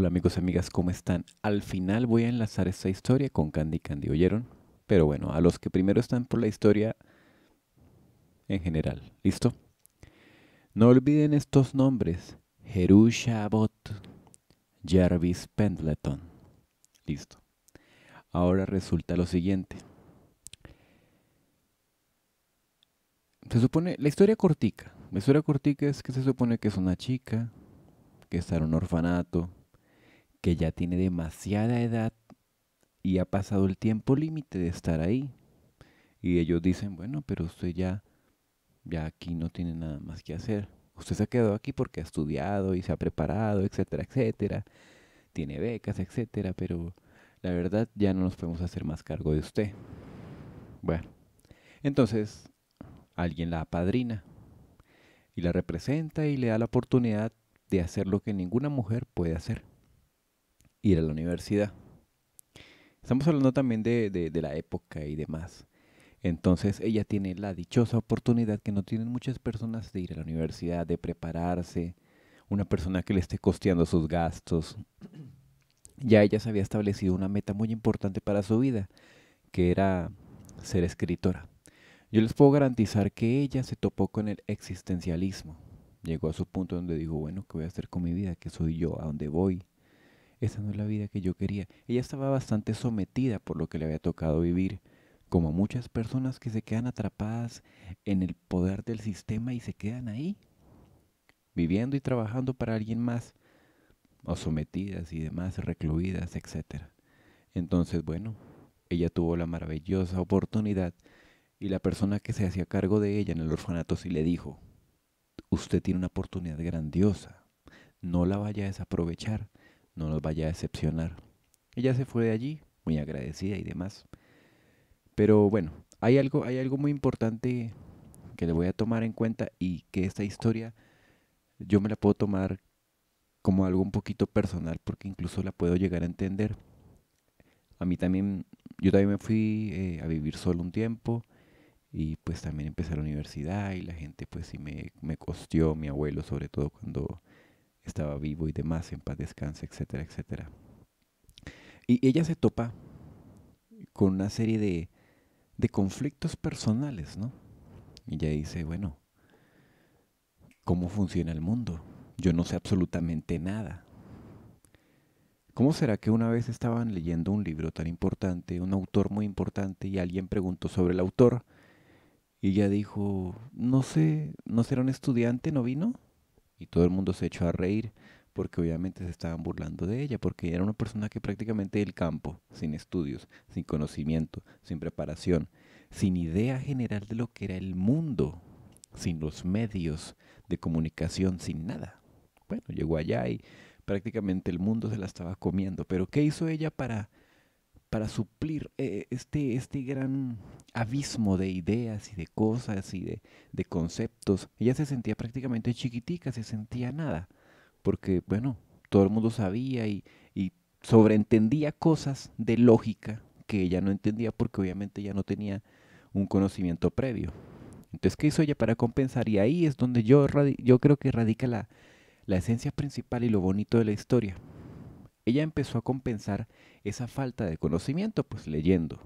Hola amigos, amigas, ¿cómo están? Al final voy a enlazar esta historia con Candy Candy, ¿oyeron? Pero bueno, a los que primero están por la historia en general, ¿listo? No olviden estos nombres, Jerusha Abot Jarvis Pendleton, listo. Ahora resulta lo siguiente. Se supone, la historia cortica, la historia cortica es que se supone que es una chica, que está en un orfanato, que ya tiene demasiada edad y ha pasado el tiempo límite de estar ahí. Y ellos dicen, bueno, pero usted ya, ya aquí no tiene nada más que hacer. Usted se ha quedado aquí porque ha estudiado y se ha preparado, etcétera, etcétera. Tiene becas, etcétera, pero la verdad ya no nos podemos hacer más cargo de usted. Bueno, entonces alguien la apadrina y la representa y le da la oportunidad de hacer lo que ninguna mujer puede hacer ir a la universidad. Estamos hablando también de, la época y demás. Entonces ella tiene la dichosa oportunidad que no tienen muchas personas de ir a la universidad, de prepararse, una persona que le esté costeando sus gastos. Ya ella se había establecido una meta muy importante para su vida, que era ser escritora. Yo les puedo garantizar que ella se topó con el existencialismo. Llegó a su punto donde dijo, bueno, ¿qué voy a hacer con mi vida? ¿Qué soy yo? ¿A dónde voy? esa no es la vida que yo quería. Ella estaba bastante sometida por lo que le había tocado vivir, como muchas personas que se quedan atrapadas en el poder del sistema y se quedan ahí, viviendo y trabajando para alguien más, o sometidas y demás, recluidas, etc. Entonces, bueno, ella tuvo la maravillosa oportunidad y la persona que se hacía cargo de ella en el orfanato sí le dijo, usted tiene una oportunidad grandiosa, no la vaya a desaprovechar no nos vaya a decepcionar. Ella se fue de allí, muy agradecida y demás. Pero bueno, hay algo, hay algo muy importante que le voy a tomar en cuenta y que esta historia yo me la puedo tomar como algo un poquito personal porque incluso la puedo llegar a entender. A mí también, yo también me fui eh, a vivir solo un tiempo y pues también empecé la universidad y la gente pues sí me, me costeó, mi abuelo sobre todo cuando estaba vivo y demás, en paz descanse, etcétera, etcétera. Y ella se topa con una serie de, de conflictos personales, ¿no? Y ella dice, bueno, ¿cómo funciona el mundo? Yo no sé absolutamente nada. ¿Cómo será que una vez estaban leyendo un libro tan importante, un autor muy importante, y alguien preguntó sobre el autor? Y ella dijo, no sé, ¿no será un estudiante? ¿No vino? y todo el mundo se echó a reír porque obviamente se estaban burlando de ella, porque era una persona que prácticamente del campo, sin estudios, sin conocimiento, sin preparación, sin idea general de lo que era el mundo, sin los medios de comunicación, sin nada. Bueno, llegó allá y prácticamente el mundo se la estaba comiendo, pero ¿qué hizo ella para para suplir eh, este, este gran abismo de ideas y de cosas y de, conceptos. Ella se sentía prácticamente chiquitica, se sentía nada, porque bueno, todo el mundo sabía y, sobreentendía cosas de lógica que ella no entendía porque obviamente ella no tenía un conocimiento previo. Entonces, ¿qué hizo ella para compensar? Y ahí es donde yo, yo creo que radica la esencia principal y lo bonito de la historia ella empezó a compensar esa falta de conocimiento, pues leyendo,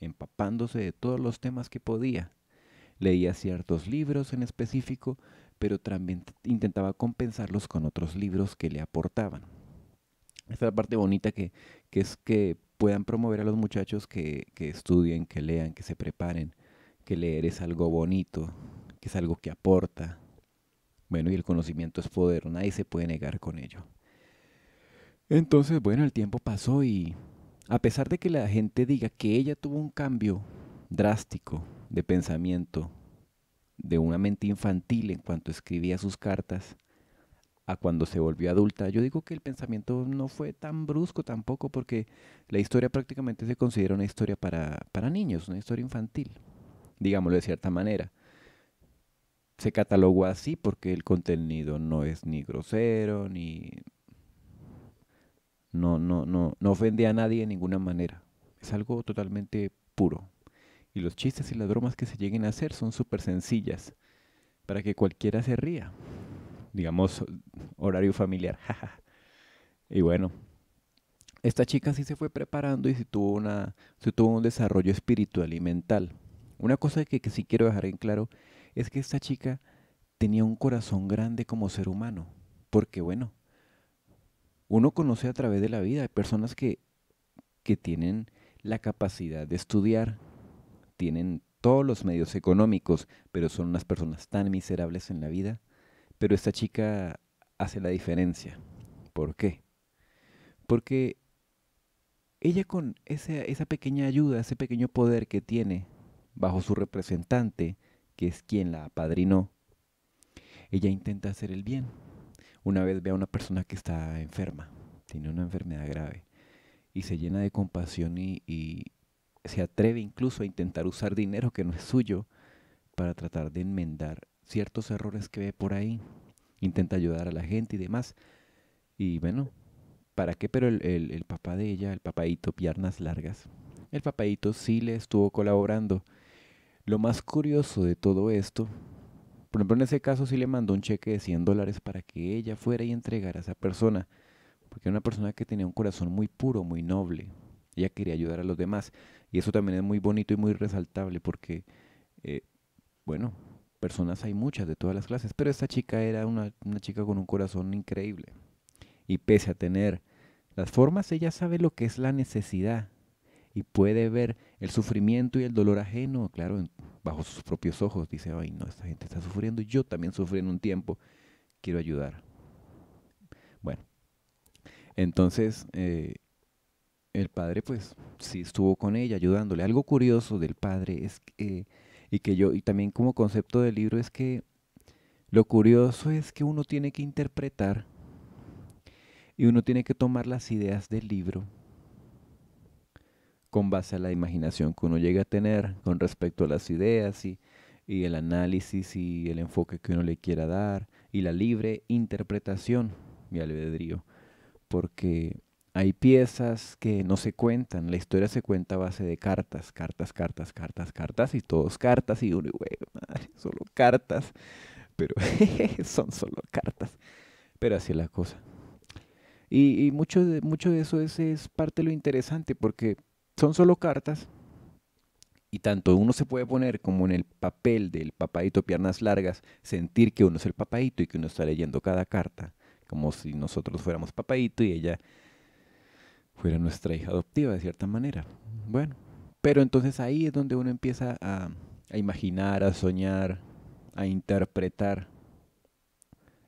empapándose de todos los temas que podía. Leía ciertos libros en específico, pero también intentaba compensarlos con otros libros que le aportaban. Esta es la parte bonita que, que es que puedan promover a los muchachos que, que estudien, que lean, que se preparen, que leer es algo bonito, que es algo que aporta. Bueno, y el conocimiento es poder, nadie se puede negar con ello. Entonces, bueno, el tiempo pasó y a pesar de que la gente diga que ella tuvo un cambio drástico de pensamiento, de una mente infantil en cuanto escribía sus cartas, a cuando se volvió adulta. Yo digo que el pensamiento no fue tan brusco tampoco porque la historia prácticamente se considera una historia para, para niños, una historia infantil, digámoslo de cierta manera. Se catalogó así porque el contenido no es ni grosero, ni no, no, no, no ofende a nadie de ninguna manera. Es algo totalmente puro. Y los chistes y las bromas que se lleguen a hacer son súper sencillas para que cualquiera se ría. Digamos, horario familiar. y bueno, esta chica sí se fue preparando y sí tuvo, una, sí tuvo un desarrollo espiritual y mental. Una cosa que, que sí quiero dejar en claro es que esta chica tenía un corazón grande como ser humano. Porque bueno, uno conoce a través de la vida hay personas que, tienen la capacidad de estudiar, tienen todos los medios económicos, pero son unas personas tan miserables en la vida. Pero esta chica hace la diferencia. ¿Por qué? Porque ella con esa pequeña ayuda, ese pequeño poder que tiene bajo su representante, que es quien la apadrinó, ella intenta hacer el bien una vez ve a una persona que está enferma, tiene una enfermedad grave, y se llena de compasión y, se atreve incluso a intentar usar dinero que no es suyo para tratar de enmendar ciertos errores que ve por ahí, intenta ayudar a la gente y demás. Y bueno, ¿para qué? Pero el, el, el papá de ella, el papadito, piernas largas, el papadito sí le estuvo colaborando. Lo más curioso de todo esto por ejemplo, en ese caso sí le mandó un cheque de 100 dólares para que ella fuera y entregara a esa persona, porque era una persona que tenía un corazón muy puro, muy noble. Ella quería ayudar a los demás. Y eso también es muy bonito y muy resaltable porque, eh, bueno, personas hay muchas de todas las clases, pero esta chica era una, una chica con un corazón increíble. Y pese a tener las formas, ella sabe lo que es la necesidad y puede ver el sufrimiento y el dolor ajeno, claro, bajo sus propios ojos. Dice, ay, no, esta gente está sufriendo, yo también sufrí en un tiempo, quiero ayudar. Bueno, entonces eh, el padre pues sí estuvo con ella ayudándole. Algo curioso del padre es que, y que yo, y también como concepto del libro es que lo curioso es que uno tiene que interpretar y uno tiene que tomar las ideas del libro con base a la imaginación que uno llega a tener con respecto a las ideas y, el análisis y el enfoque que uno le quiera dar y la libre interpretación mi albedrío. Porque hay piezas que no se cuentan, la historia se cuenta a base de cartas, cartas, cartas, cartas, cartas y todos cartas y uno, güey, madre, solo cartas, pero son solo cartas. Pero así es la cosa. Y, mucho, de, mucho de eso es, es parte de lo interesante porque son solo cartas y tanto uno se puede poner como en el papel del papadito piernas largas, sentir que uno es el papadito y que uno está leyendo cada carta, como si nosotros fuéramos papadito y ella fuera nuestra hija adoptiva de cierta manera. Bueno, pero entonces ahí es donde uno empieza a, a imaginar, a soñar, a interpretar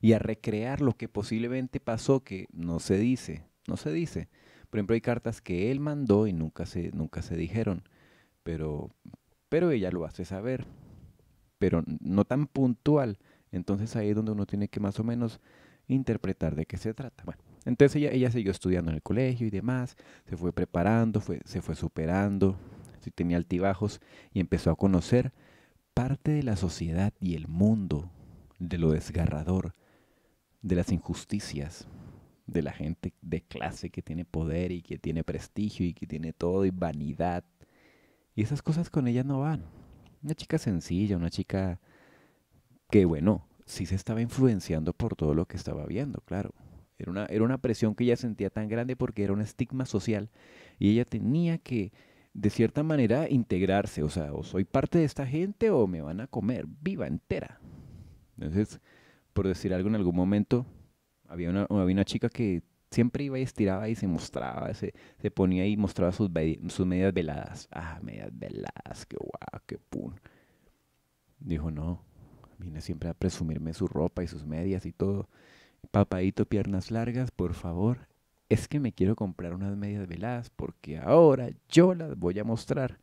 y a recrear lo que posiblemente pasó que no se dice, no se dice. Por ejemplo, hay cartas que él mandó y nunca se, nunca se dijeron, pero, pero ella lo hace saber, pero no tan puntual. Entonces ahí es donde uno tiene que más o menos interpretar de qué se trata. Bueno, entonces ella, siguió estudiando en el colegio y demás, se fue preparando, fue, se fue superando, tenía altibajos y empezó a conocer parte de la sociedad y el mundo, de lo desgarrador, de las injusticias, de la gente de clase que tiene poder y que tiene prestigio y que tiene todo y vanidad. Y esas cosas con ella no van. Una chica sencilla, una chica que, bueno, sí se estaba influenciando por todo lo que estaba viendo, claro. Era una, era una presión que ella sentía tan grande porque era un estigma social y ella tenía que, de cierta manera, integrarse. O sea, o soy parte de esta gente o me van a comer viva, entera. Entonces, por decir algo en algún momento, había una, había una chica que siempre iba y estiraba y se mostraba, se, se ponía y mostraba sus, sus medias veladas. Ah, medias veladas, qué guau, qué pun. Dijo, no, vine siempre a presumirme su ropa y sus medias y todo. Papadito, piernas largas, por favor. Es que me quiero comprar unas medias veladas porque ahora yo las voy a mostrar.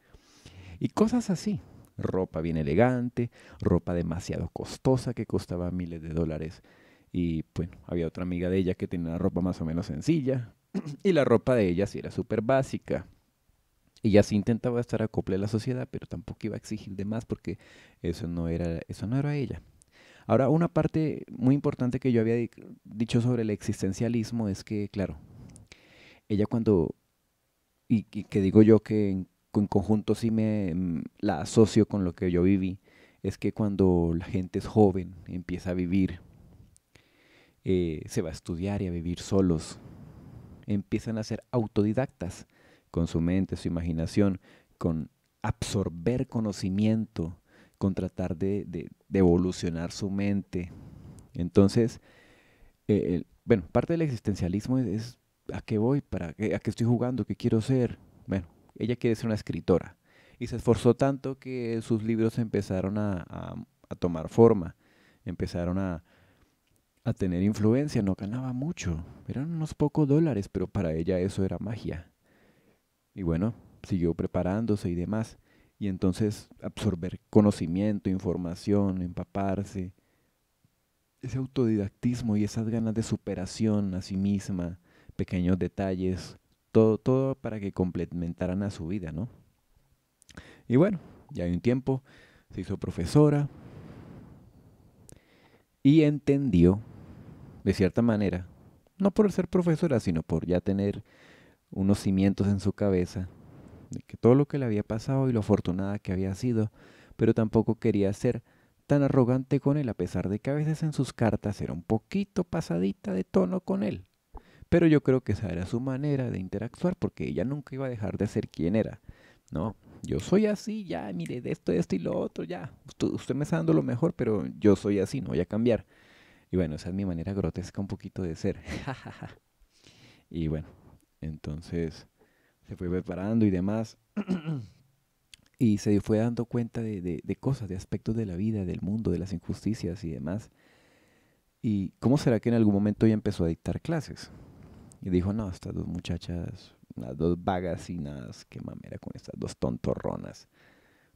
Y cosas así. Ropa bien elegante, ropa demasiado costosa que costaba miles de dólares y bueno, había otra amiga de ella que tenía una ropa más o menos sencilla. Y la ropa de ella sí era súper básica. Ella sí intentaba estar acople a la sociedad, pero tampoco iba a exigir de más porque eso no era, eso no era ella. Ahora, una parte muy importante que yo había dicho sobre el existencialismo es que, claro, ella cuando, y, que digo yo que en, en, conjunto sí me mm, la asocio con lo que yo viví, es que cuando la gente es joven, empieza a vivir eh, se va a estudiar y a vivir solos. Empiezan a ser autodidactas con su mente, su imaginación, con absorber conocimiento, con tratar de, evolucionar su mente. Entonces, eh, bueno, parte del existencialismo es, a qué voy, para a qué estoy jugando, qué quiero ser. Bueno, ella quiere ser una escritora y se esforzó tanto que sus libros empezaron a tomar forma, empezaron a, a tener influencia, no ganaba mucho, eran unos pocos dólares, pero para ella eso era magia. Y bueno, siguió preparándose y demás, y entonces absorber conocimiento, información, empaparse, ese autodidactismo y esas ganas de superación a sí misma, pequeños detalles, todo, todo para que complementaran a su vida, ¿no? Y bueno, ya hay un tiempo, se hizo profesora y entendió de cierta manera, no por ser profesora, sino por ya tener unos cimientos en su cabeza de que todo lo que le había pasado y lo afortunada que había sido, pero tampoco quería ser tan arrogante con él, a pesar de que a veces en sus cartas era un poquito pasadita de tono con él. Pero yo creo que esa era su manera de interactuar, porque ella nunca iba a dejar de ser quien era. No, yo soy así, ya, mire, de esto, de esto y lo otro, ya. Usted, usted me está dando lo mejor, pero yo soy así, no voy a cambiar. Y bueno, esa es mi manera grotesca un poquito de ser. y bueno, entonces se fue preparando y demás. y se fue dando cuenta de, cosas, de aspectos de la vida, del mundo, de las injusticias y demás. ¿Y cómo será que en algún momento ella empezó a dictar clases? Y dijo, no, estas dos muchachas, las dos vagas qué mamera con estas dos tontorronas.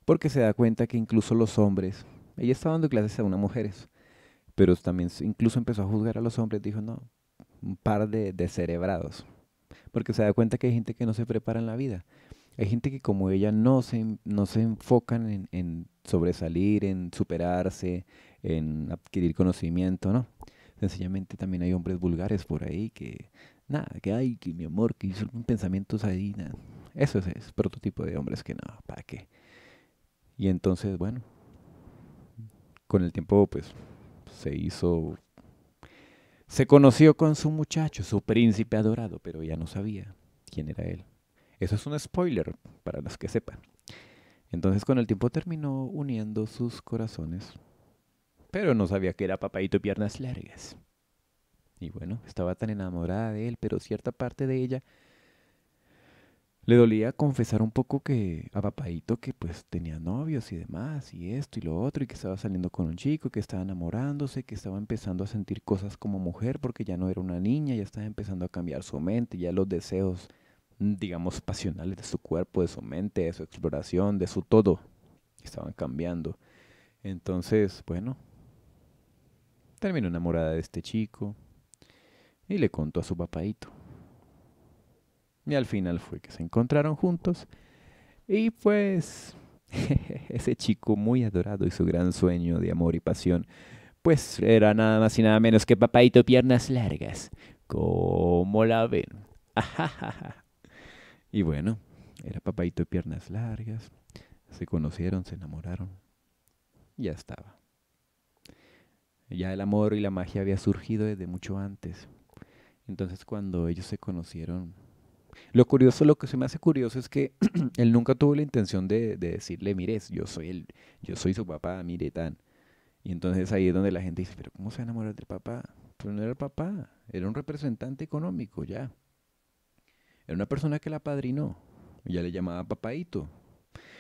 Porque se da cuenta que incluso los hombres, ella estaba dando clases a unas mujeres, pero también incluso empezó a juzgar a los hombres, dijo, no, un par de, cerebrados, porque se da cuenta que hay gente que no se prepara en la vida. Hay gente que como ella no se, no se enfocan en, sobresalir, en superarse, en adquirir conocimiento, ¿no? Sencillamente también hay hombres vulgares por ahí que, nada, que hay, que mi amor, que son pensamientos ahí, nada. Eso es, es prototipo de hombres que no, ¿para qué? Y entonces, bueno, con el tiempo, pues, se hizo... Se conoció con su muchacho, su príncipe adorado, pero ya no sabía quién era él. Eso es un spoiler para los que sepan. Entonces con el tiempo terminó uniendo sus corazones, pero no sabía que era papaito piernas largas. Y bueno, estaba tan enamorada de él, pero cierta parte de ella le dolía confesar un poco que a papadito que pues tenía novios y demás, y esto y lo otro, y que estaba saliendo con un chico, que estaba enamorándose, que estaba empezando a sentir cosas como mujer porque ya no era una niña, ya estaba empezando a cambiar su mente, ya los deseos, mm, digamos, pasionales de su cuerpo, de su mente, de su exploración, de su todo, estaban cambiando. Entonces, bueno, terminó enamorada de este chico y le contó a su papadito. Y al final fue que se encontraron juntos. Y pues ese chico muy adorado y su gran sueño de amor y pasión, pues era nada más y nada menos que papaito piernas largas. ¿Cómo la ven? y bueno, era papaito piernas largas. Se conocieron, se enamoraron. Ya estaba. Ya el amor y la magia había surgido desde mucho antes. Entonces cuando ellos se conocieron, lo curioso, lo que se me hace curioso es que él nunca tuvo la intención de, decirle, mire, yo soy el, yo soy su papá, mire tan. Y entonces ahí es donde la gente dice, pero ¿cómo se va a enamorar del papá? Pero pues no era el papá, era un representante económico ya. Era una persona que la padrinó. Ya le llamaba papadito.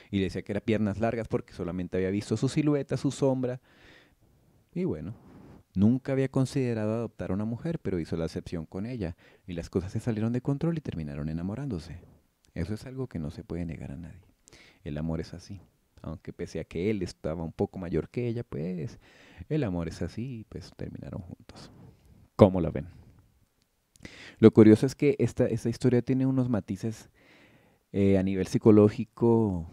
Y le decía que era piernas largas porque solamente había visto su silueta, su sombra. Y bueno, Nunca había considerado adoptar a una mujer, pero hizo la excepción con ella, y las cosas se salieron de control y terminaron enamorándose. Eso es algo que no se puede negar a nadie. El amor es así. Aunque pese a que él estaba un poco mayor que ella, pues el amor es así, pues terminaron juntos. ¿Cómo la ven? Lo curioso es que esta, esta historia tiene unos matices eh, a nivel psicológico,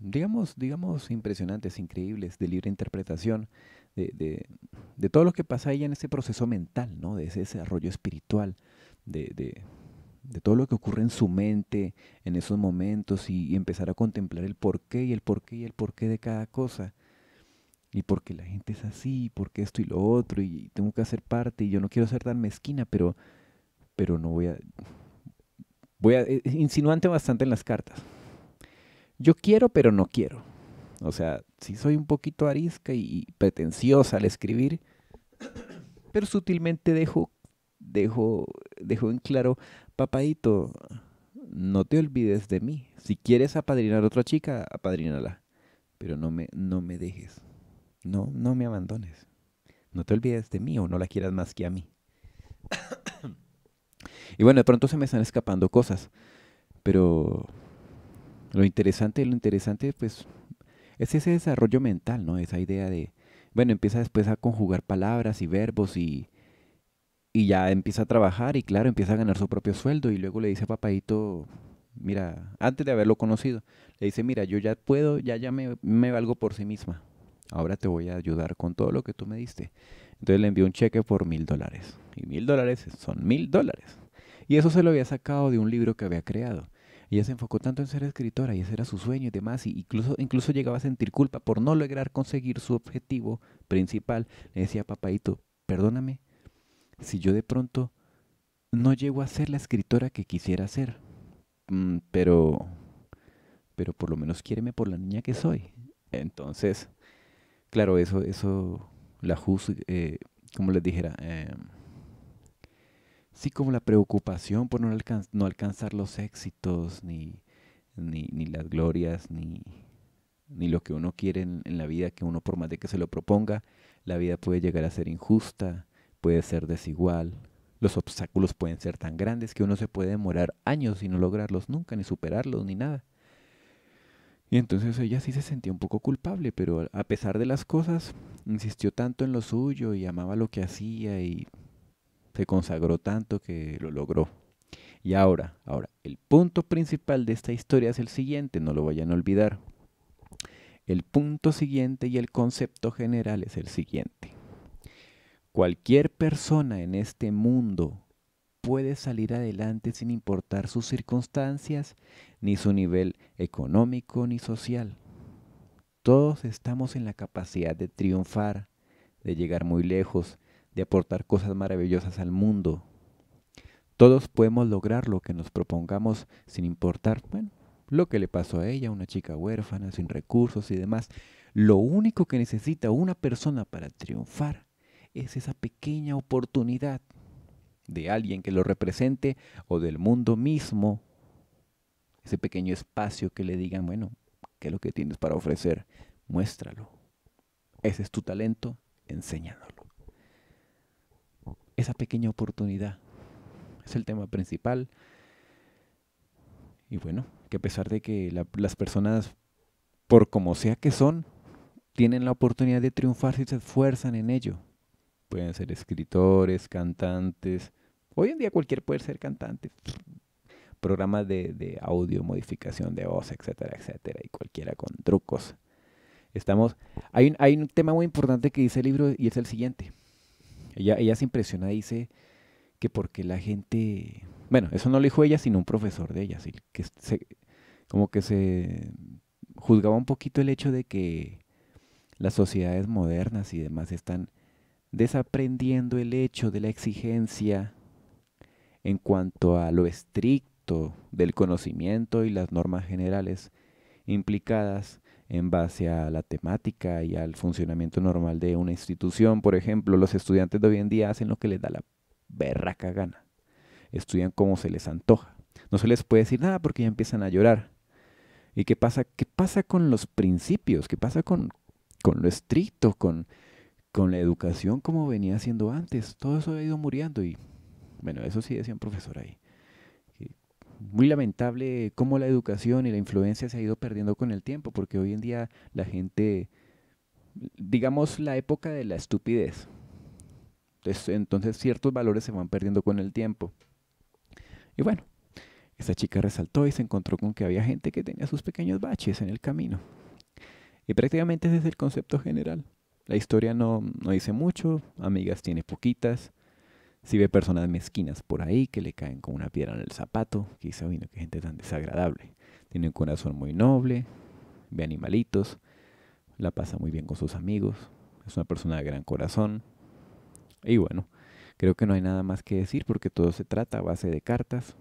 digamos, digamos, impresionantes, increíbles, de libre interpretación, de, todo lo que pasa ahí en ese proceso mental, ¿no? de ese desarrollo espiritual, de, de, todo lo que ocurre en su mente en esos momentos y, empezar a contemplar el porqué y el porqué y el porqué de cada cosa. Y porque la gente es así, porque esto y lo otro, y tengo que hacer parte, y yo no quiero ser tan mezquina, pero, pero no voy a... Voy a... Eh, insinuante bastante en las cartas. Yo quiero, pero no quiero. O sea, sí soy un poquito arisca y pretenciosa al escribir, pero sutilmente dejo, dejo, dejo en claro, papadito, no te olvides de mí. Si quieres apadrinar a otra chica, apadrínala. Pero no me, no me dejes. No, no me abandones. No te olvides de mí o no la quieras más que a mí. y bueno, de pronto se me están escapando cosas. Pero lo interesante, lo interesante, pues es ese desarrollo mental, ¿no? Esa idea de, bueno, empieza después a conjugar palabras y verbos y, y ya empieza a trabajar y claro, empieza a ganar su propio sueldo y luego le dice a papadito, mira, antes de haberlo conocido, le dice, mira, yo ya puedo, ya, ya me, me valgo por sí misma, ahora te voy a ayudar con todo lo que tú me diste. Entonces le envió un cheque por mil dólares y mil dólares son mil dólares. Y eso se lo había sacado de un libro que había creado. Ella se enfocó tanto en ser escritora y ese era su sueño y demás, y incluso, incluso llegaba a sentir culpa por no lograr conseguir su objetivo principal. Le decía, papaito, perdóname si yo de pronto no llego a ser la escritora que quisiera ser, mm, pero, pero por lo menos quiéreme por la niña que soy. Entonces, claro, eso, eso, la JUS, eh, como les dijera, em, así como la preocupación por no, no alcanzar los éxitos, ni, ni, las glorias, ni, ni, lo que uno quiere en, en, la vida, que uno por más de que se lo proponga, la vida puede llegar a ser injusta, puede ser desigual, los obstáculos pueden ser tan grandes que uno se puede demorar años y no lograrlos nunca, ni superarlos, ni nada. Y entonces ella sí se sentía un poco culpable, pero a pesar de las cosas, insistió tanto en lo suyo y amaba lo que hacía y se consagró tanto que lo logró. Y ahora, ahora, el punto principal de esta historia es el siguiente, no lo vayan a olvidar. El punto siguiente y el concepto general es el siguiente. Cualquier persona en este mundo puede salir adelante sin importar sus circunstancias, ni su nivel económico ni social. Todos estamos en la capacidad de triunfar, de llegar muy lejos, de aportar cosas maravillosas al mundo. Todos podemos lograr lo que nos propongamos sin importar, bueno, lo que le pasó a ella, una chica huérfana, sin recursos y demás. Lo único que necesita una persona para triunfar es esa pequeña oportunidad de alguien que lo represente o del mundo mismo, ese pequeño espacio que le digan, bueno, ¿qué es lo que tienes para ofrecer? Muéstralo. Ese es tu talento, enséñalo esa pequeña oportunidad. Es el tema principal. Y bueno, que a pesar de que las personas, por como sea que son, tienen la oportunidad de triunfar si se esfuerzan en ello. Pueden ser escritores, cantantes. Hoy en día cualquier puede ser cantante. Programas de, audio, modificación de voz, etcétera, etcétera. Y cualquiera con trucos. Estamos. Hay hay un tema muy importante que dice el libro y es el siguiente. Ella, se impresiona, y dice que porque la gente... Bueno, eso no lo dijo ella, sino un profesor de ella, que como que se juzgaba un poquito el hecho de que las sociedades modernas y demás están desaprendiendo el hecho de la exigencia en cuanto a lo estricto del conocimiento y las normas generales implicadas en base a la temática y al funcionamiento normal de una institución. Por ejemplo, los estudiantes de hoy en día hacen lo que les da la berraca gana. Estudian como se les antoja. No se les puede decir nada porque ya empiezan a llorar. ¿Y qué pasa? ¿Qué pasa con los principios? ¿Qué pasa con, con lo estricto? Con, con la educación como venía siendo antes. Todo eso ha ido muriendo y bueno, eso sí decía un profesor ahí muy lamentable cómo la educación y la influencia se ha ido perdiendo con el tiempo, porque hoy en día la gente, digamos, la época de la estupidez. Entonces, entonces ciertos valores se van perdiendo con el tiempo. Y bueno, esta chica resaltó y se encontró con que había gente que tenía sus pequeños baches en el camino. Y prácticamente ese es el concepto general. La historia no, no dice mucho, amigas tiene poquitas, si ve personas mezquinas por ahí que le caen con una piedra en el zapato, quizá dice, gente tan desagradable. Tiene un corazón muy noble, ve animalitos, la pasa muy bien con sus amigos, es una persona de gran corazón. Y bueno, creo que no hay nada más que decir porque todo se trata a base de cartas,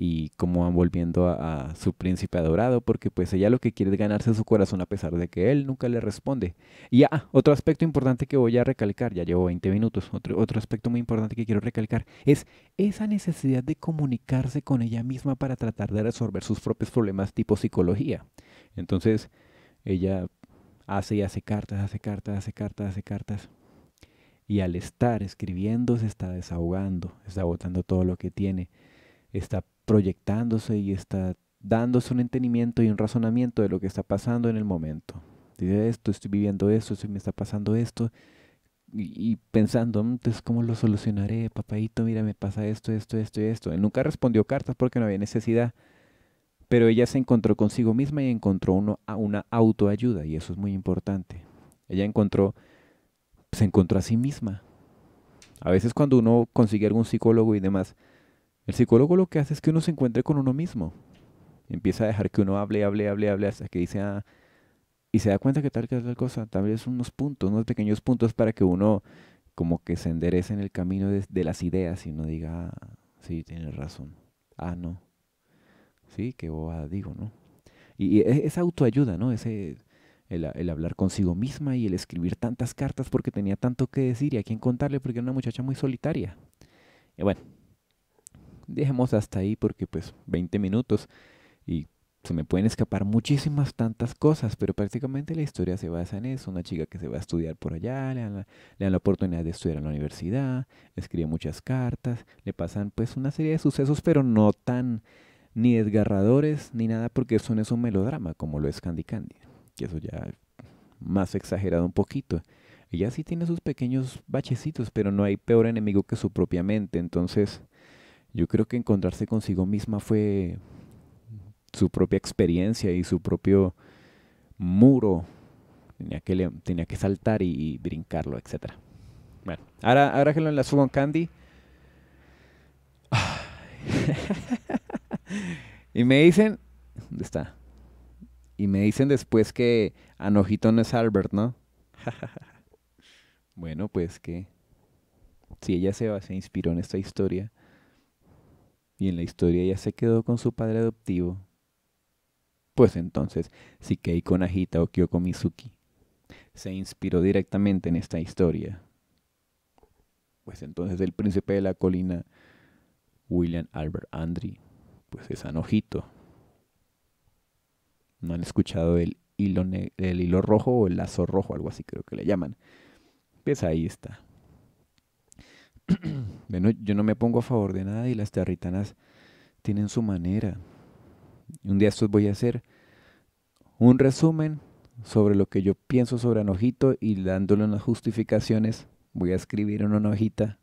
y cómo van volviendo a, su príncipe adorado, porque pues ella lo que quiere es ganarse su corazón a pesar de que él nunca le responde. Y ah, otro aspecto importante que voy a recalcar, ya llevo 20 minutos, otro, otro aspecto muy importante que quiero recalcar es esa necesidad de comunicarse con ella misma para tratar de resolver sus propios problemas tipo psicología. Entonces, ella hace y hace cartas, hace cartas, hace cartas, hace cartas. Y al estar escribiendo se está desahogando, está botando todo lo que tiene está proyectándose y está dándose un entendimiento y un razonamiento de lo que está pasando en el momento. Dice esto, estoy viviendo esto, me está pasando esto. Y, pensando, mm, entonces, ¿cómo lo solucionaré? Papadito, mira, me pasa esto, esto, esto y esto. Él nunca respondió cartas porque no había necesidad. Pero ella se encontró consigo misma y encontró uno, una autoayuda, y eso es muy importante. Ella encontró, se encontró a sí misma. A veces cuando uno consigue algún psicólogo y demás, el psicólogo lo que hace es que uno se encuentre con uno mismo. Empieza a dejar que uno hable, hable, hable, hable, hasta que dice, ah, y se da cuenta que tal que tal cosa, tal vez unos puntos, unos pequeños puntos para que uno como que se enderece en el camino de, las ideas y no diga, ah, sí, tienes razón, ah, no, sí, qué bobada digo, ¿no? Y, es esa autoayuda, ¿no? Ese, el, hablar consigo misma y el escribir tantas cartas porque tenía tanto que decir y a quién contarle porque era una muchacha muy solitaria. Y bueno, dejemos hasta ahí porque pues 20 minutos y se me pueden escapar muchísimas tantas cosas, pero prácticamente la historia se basa en eso. Una chica que se va a estudiar por allá, le dan la, oportunidad de estudiar en la universidad, escribe muchas cartas, le pasan pues una serie de sucesos, pero no tan ni desgarradores ni nada porque eso no es un melodrama como lo es Candy Candy, que eso ya más exagerado un poquito. Ella sí tiene sus pequeños bachecitos, pero no hay peor enemigo que su propia mente, entonces yo creo que encontrarse consigo misma fue su propia experiencia y su propio muro. Tenía que, tenía que saltar y, brincarlo, etc. Bueno, ahora, ahora que lo enlazo con Candy. y me dicen, ¿dónde está? Y me dicen después que Anojito no es Albert, ¿no? bueno, pues que si ella se, se inspiró en esta historia, y en la historia ya se quedó con su padre adoptivo. Pues entonces, Keiko Nagita o Kyoko Mizuki se inspiró directamente en esta historia. Pues entonces el príncipe de la colina, William Albert Andry, pues es Anojito. No han escuchado el hilo, el hilo rojo o el lazo rojo, algo así creo que le llaman. Pues ahí está. bueno, yo no me pongo a favor de nada y las territanas tienen su manera. Un día estos voy a hacer un resumen sobre lo que yo pienso sobre Anojito y dándole unas justificaciones. Voy a escribir una hojita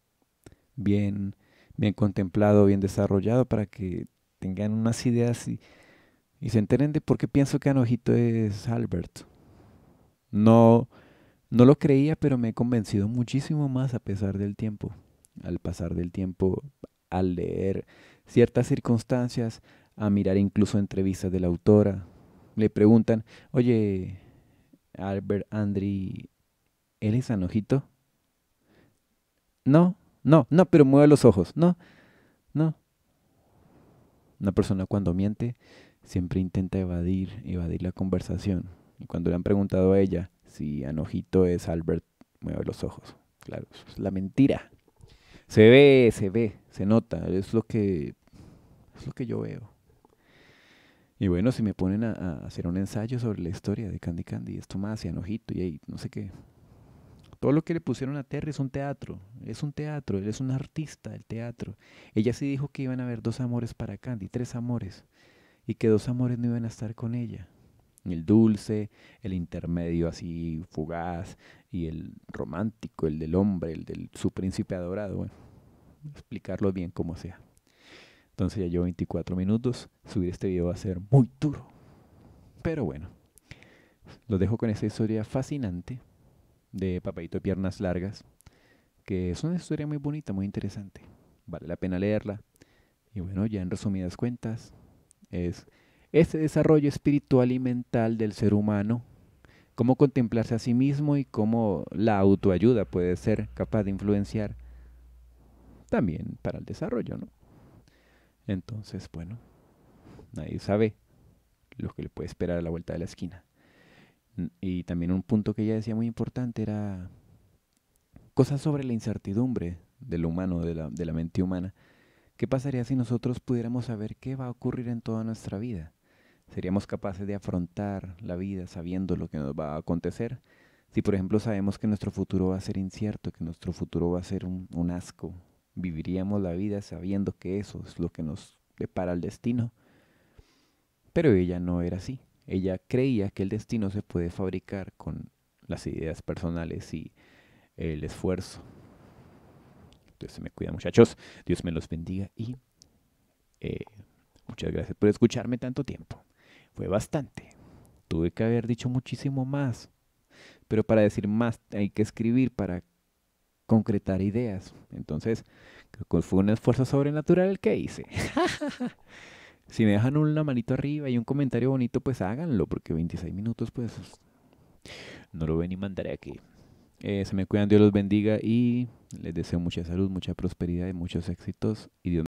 bien, bien contemplado, bien desarrollado para que tengan unas ideas y, y se enteren de por qué pienso que Anojito es Albert. No, no lo creía, pero me he convencido muchísimo más a pesar del tiempo al pasar del tiempo, al leer ciertas circunstancias, a mirar incluso entrevistas de la autora, le preguntan, oye, Albert Andri, ¿él es anojito? No, no, no, pero mueve los ojos, no, no. Una persona cuando miente siempre intenta evadir, evadir la conversación. Y cuando le han preguntado a ella si anojito es Albert, mueve los ojos. Claro, es la mentira. Se ve, se ve, se nota, es lo que, es lo que yo veo. Y bueno, si me ponen a, hacer un ensayo sobre la historia de Candy Candy, esto más, y Anojito, y ahí, no sé qué. Todo lo que le pusieron a Terry es un teatro, es un teatro, él es un artista del teatro. Ella sí dijo que iban a haber dos amores para Candy, tres amores, y que dos amores no iban a estar con ella el dulce, el intermedio así fugaz y el romántico, el del hombre, el de su príncipe adorado. Bueno, explicarlo bien como sea. Entonces ya llevo 24 minutos. Subir este video va a ser muy duro. Pero bueno, lo dejo con esa historia fascinante de Papadito de Piernas Largas, que es una historia muy bonita, muy interesante. Vale la pena leerla. Y bueno, ya en resumidas cuentas, es ese desarrollo espiritual y mental del ser humano, cómo contemplarse a sí mismo y cómo la autoayuda puede ser capaz de influenciar también para el desarrollo, ¿no? Entonces, bueno, nadie sabe lo que le puede esperar a la vuelta de la esquina. Y también un punto que ella decía muy importante era cosas sobre la incertidumbre del humano, de la mente humana. ¿Qué pasaría si nosotros pudiéramos saber qué va a ocurrir en toda nuestra vida? ¿Seríamos capaces de afrontar la vida sabiendo lo que nos va a acontecer? Si por ejemplo sabemos que nuestro futuro va a ser incierto, que nuestro futuro va a ser un, asco, viviríamos la vida sabiendo que eso es lo que nos depara el destino. Pero ella no era así. Ella creía que el destino se puede fabricar con las ideas personales y el esfuerzo. Entonces me cuida, muchachos. Dios me los bendiga y eh, muchas gracias por escucharme tanto tiempo. Fue bastante. Tuve que haber dicho muchísimo más. Pero para decir más hay que escribir para concretar ideas. Entonces, creo fue un esfuerzo sobrenatural el que hice. si me dejan una manito arriba y un comentario bonito, pues háganlo, porque 26 minutos, pues no lo ven y mandaré aquí. Eh, se me cuidan, Dios los bendiga y les deseo mucha salud, mucha prosperidad y muchos éxitos. Y Dios